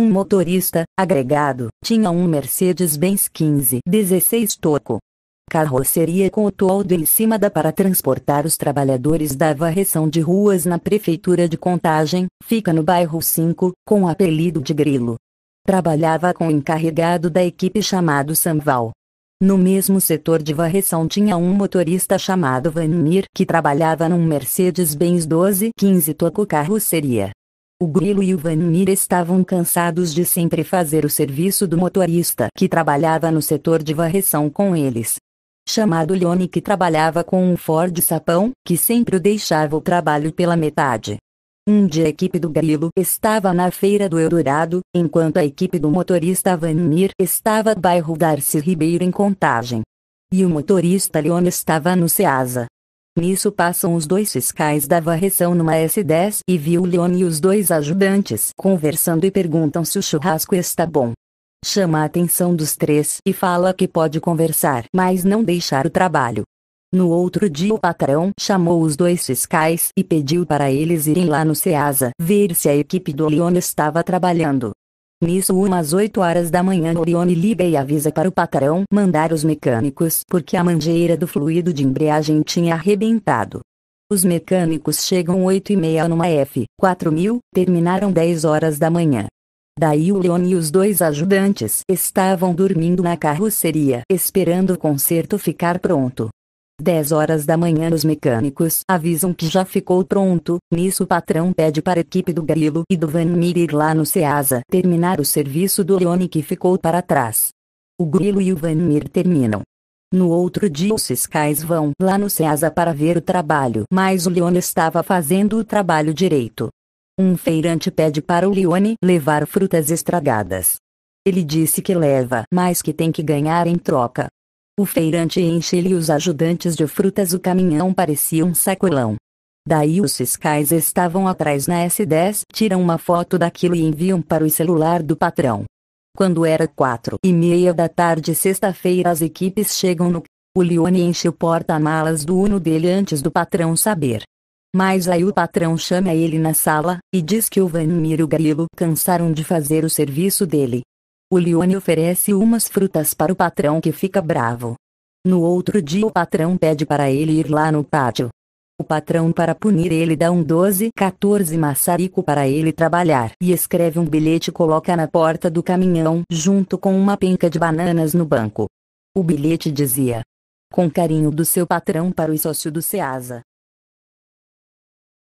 Um motorista, agregado, tinha um Mercedes-Benz 1516 Toco. Carroceria com o toldo em cima da para transportar os trabalhadores da varreção de ruas na Prefeitura de Contagem, fica no bairro 5, com o apelido de Grilo. Trabalhava com o encarregado da equipe chamado Samval. No mesmo setor de varreção tinha um motorista chamado Vanir que trabalhava num Mercedes-Benz 1215 Toco Carroceria. O Grilo e o Vanmir estavam cansados de sempre fazer o serviço do motorista que trabalhava no setor de varreção com eles. Chamado Leone que trabalhava com um Ford Sapão, que sempre o deixava o trabalho pela metade. Um dia a equipe do Grilo estava na feira do Eldorado, enquanto a equipe do motorista Vanmir estava no bairro Darcy Ribeiro em Contagem. E o motorista Leone estava no Ceasa, Nisso passam os dois fiscais da varreção numa S10 e viu Leon e os dois ajudantes conversando e perguntam se o churrasco está bom. Chama a atenção dos três e fala que pode conversar, mas não deixar o trabalho. No outro dia, o patrão chamou os dois fiscais e pediu para eles irem lá no Ceasa ver se a equipe do Leon estava trabalhando. Nisso umas 8 horas da manhã Orione liga e avisa para o patrão mandar os mecânicos porque a mangueira do fluido de embreagem tinha arrebentado. Os mecânicos chegam 8 e meia numa F4000, terminaram 10 horas da manhã. Daí o Leone e os dois ajudantes estavam dormindo na carroceria esperando o conserto ficar pronto. 10 horas da manhã os mecânicos avisam que já ficou pronto, nisso o patrão pede para a equipe do Grilo e do Van Mir ir lá no Ceasa terminar o serviço do Leone que ficou para trás. O Grilo e o Van Mir terminam. No outro dia os fiscais vão lá no Ceasa para ver o trabalho, mas o Leone estava fazendo o trabalho direito. Um feirante pede para o Leone levar frutas estragadas. Ele disse que leva, mas que tem que ganhar em troca. O feirante enche-lhe os ajudantes de frutas. O caminhão parecia um sacolão. Daí os fiscais estavam atrás na S10, tiram uma foto daquilo e enviam para o celular do patrão. Quando era quatro e meia da tarde sexta-feira as equipes chegam no... O Leone enche o porta-malas do uno dele antes do patrão saber. Mas aí o patrão chama ele na sala, e diz que o Vanimir e o Grilo cansaram de fazer o serviço dele, o Leone oferece umas frutas para o patrão que fica bravo. No outro dia o patrão pede para ele ir lá no pátio. O patrão para punir ele dá um 12, 14 maçarico para ele trabalhar e escreve um bilhete e coloca na porta do caminhão junto com uma penca de bananas no banco. O bilhete dizia: Com carinho do seu patrão para o sócio do Ceasa.